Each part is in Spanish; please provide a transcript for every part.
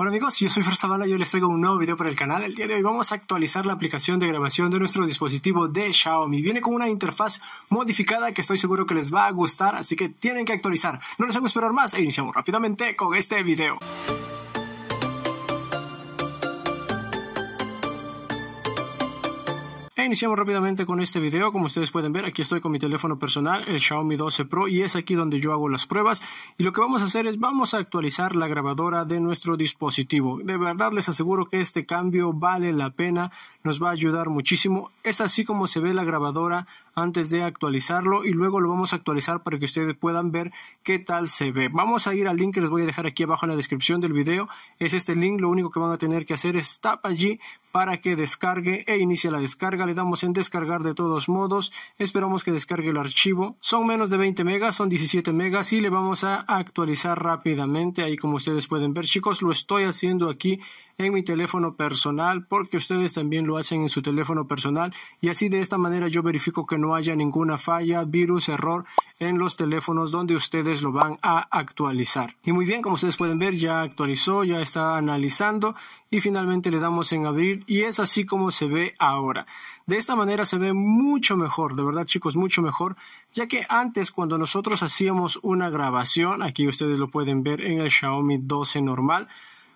Hola amigos, yo soy Fer yo y les traigo un nuevo video para el canal. El día de hoy vamos a actualizar la aplicación de grabación de nuestro dispositivo de Xiaomi. Viene con una interfaz modificada que estoy seguro que les va a gustar, así que tienen que actualizar. No les hago esperar más e iniciamos rápidamente con este video. iniciamos rápidamente con este video. Como ustedes pueden ver, aquí estoy con mi teléfono personal, el Xiaomi 12 Pro, y es aquí donde yo hago las pruebas. Y lo que vamos a hacer es, vamos a actualizar la grabadora de nuestro dispositivo. De verdad les aseguro que este cambio vale la pena, nos va a ayudar muchísimo. Es así como se ve la grabadora antes de actualizarlo y luego lo vamos a actualizar para que ustedes puedan ver qué tal se ve. Vamos a ir al link que les voy a dejar aquí abajo en la descripción del video. Es este link, lo único que van a tener que hacer es tap allí para que descargue e inicie la descarga. Le damos en descargar de todos modos. Esperamos que descargue el archivo. Son menos de 20 megas, son 17 megas y le vamos a actualizar rápidamente. Ahí como ustedes pueden ver chicos, lo estoy haciendo aquí en mi teléfono personal, porque ustedes también lo hacen en su teléfono personal y así de esta manera yo verifico que no haya ninguna falla, virus, error en los teléfonos donde ustedes lo van a actualizar. Y muy bien, como ustedes pueden ver, ya actualizó, ya está analizando y finalmente le damos en abrir y es así como se ve ahora. De esta manera se ve mucho mejor, de verdad chicos, mucho mejor, ya que antes cuando nosotros hacíamos una grabación, aquí ustedes lo pueden ver en el Xiaomi 12 normal,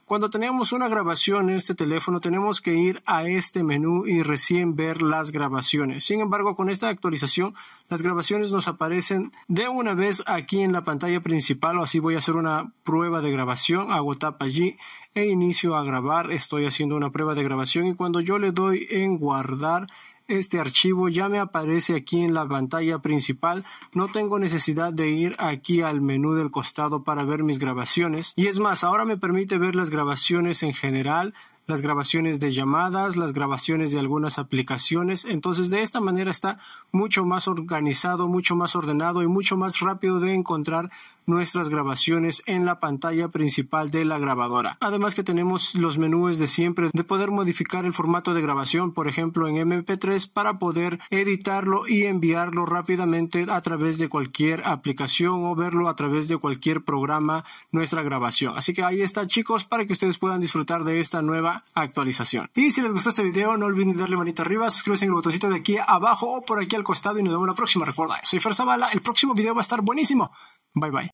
cuando tenemos una grabación en este teléfono, tenemos que ir a este menú y recién ver las grabaciones. Sin embargo, con esta actualización, las grabaciones nos aparecen de una vez aquí en la pantalla principal, o así voy a hacer una prueba de grabación, hago tap allí e inicio a grabar, estoy haciendo una prueba de grabación y cuando yo le doy en guardar, este archivo ya me aparece aquí en la pantalla principal. No tengo necesidad de ir aquí al menú del costado para ver mis grabaciones. Y es más, ahora me permite ver las grabaciones en general las grabaciones de llamadas, las grabaciones de algunas aplicaciones. Entonces de esta manera está mucho más organizado, mucho más ordenado y mucho más rápido de encontrar nuestras grabaciones en la pantalla principal de la grabadora. Además que tenemos los menús de siempre de poder modificar el formato de grabación, por ejemplo en MP3 para poder editarlo y enviarlo rápidamente a través de cualquier aplicación o verlo a través de cualquier programa nuestra grabación. Así que ahí está chicos para que ustedes puedan disfrutar de esta nueva actualización. Y si les gustó este video, no olviden darle manita arriba, suscríbanse en el botoncito de aquí abajo o por aquí al costado y nos vemos la próxima. Recuerda, soy Fer bala el próximo video va a estar buenísimo. Bye bye.